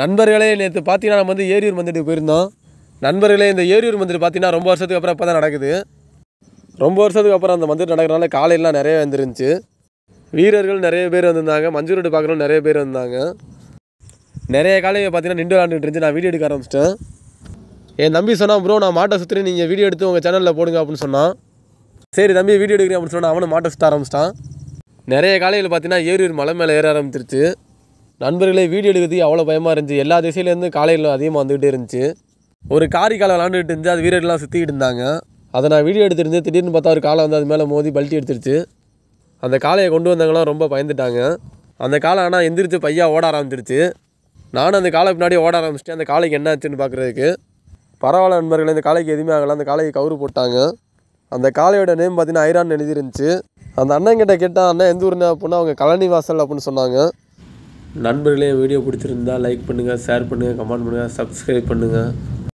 நண்பர்களே நேற்று பார்த்தீங்கன்னா நம்ம வந்து ஏரியூர் மந்திரிட்டு போயிருந்தோம் நண்பர்களே இந்த ஏரியூர் மந்திரி பார்த்தீங்கன்னா ரொம்ப வருஷத்துக்கு அப்புறம் இப்போ தான் நடக்குது ரொம்ப வருஷத்துக்கு அப்புறம் அந்த மந்திரி நடக்கிறனால காலையெல்லாம் நிறைய வந்துருந்துச்சு வீரர்கள் நிறைய பேர் வந்திருந்தாங்க மஞ்சு ரோடு பார்க்கணும் நிறைய பேர் வந்தாங்க நிறைய காலையை பார்த்தீங்கன்னா நின்று விளாண்டுட்டு இருந்துச்சு நான் வீடியோ எடுக்க ஆரம்பிச்சிட்டேன் என் தம்பி சொன்னால் ப்ரோ நான் மாட்டை சுற்றி நீங்கள் வீடியோ எடுத்து உங்கள் சேனலில் போடுங்க அப்படின்னு சொன்னான் சரி தம்பி வீடியோ எடுக்கிறேன் அப்படின்னு சொன்னால் அவனும் மாட்டை சுற்ற ஆரம்பிச்சிட்டான் நிறைய காலையில் பார்த்தீங்கன்னா ஏரியூர் மலை மேலே ஏற ஆரம்பிச்சிருச்சு நண்பர்களே வீடியோ எடுக்கிறது அவ்வளோ பயமாக இருந்துச்சு எல்லா திசையிலேருந்து காலையில் அதிகமாக வந்துகிட்டே இருந்துச்சு ஒரு காரி காலை விளாண்டுட்டு இருந்துச்சு அது வீரர்கள்லாம் சுற்றிக்கிட்டு இருந்தாங்க அதை நான் வீடியோ எடுத்துருந்தேன் திடீர்னு பார்த்தா ஒரு காலை வந்து அது மேலே மோதி பல்ட்டி எடுத்துருச்சு அந்த காலையை கொண்டு வந்தவங்களாம் ரொம்ப பயந்துட்டாங்க அந்த காலை ஆனால் எந்திரிச்சு பையா ஓட ஆரம்பிச்சிருச்சு நானும் அந்த காலை பின்னாடி ஓட ஆரம்பிச்சிட்டேன் அந்த காலைக்கு என்ன ஆச்சுன்னு பார்க்குறதுக்கு பரவாயில்ல நண்பர்கள் இந்த காலைக்கு எதுவுமே ஆகலை அந்த காலைக்கு கவுரு போட்டாங்க அந்த காலையோட நேம் பார்த்தீங்கன்னா ஐரான் எழுதிருந்துச்சு அந்த அண்ணன் கிட்ட கேட்டால் அண்ணன் எந்த ஊர்னா அப்படின்னா அவங்க கழனி வாசல் அப்படின்னு சொன்னாங்க நண்பர்களே வீடியோ பிடிச்சிருந்தா லைக் பண்ணுங்கள் ஷேர் பண்ணுங்கள் கமெண்ட் பண்ணுங்கள் சப்ஸ்கிரைப் பண்ணுங்கள்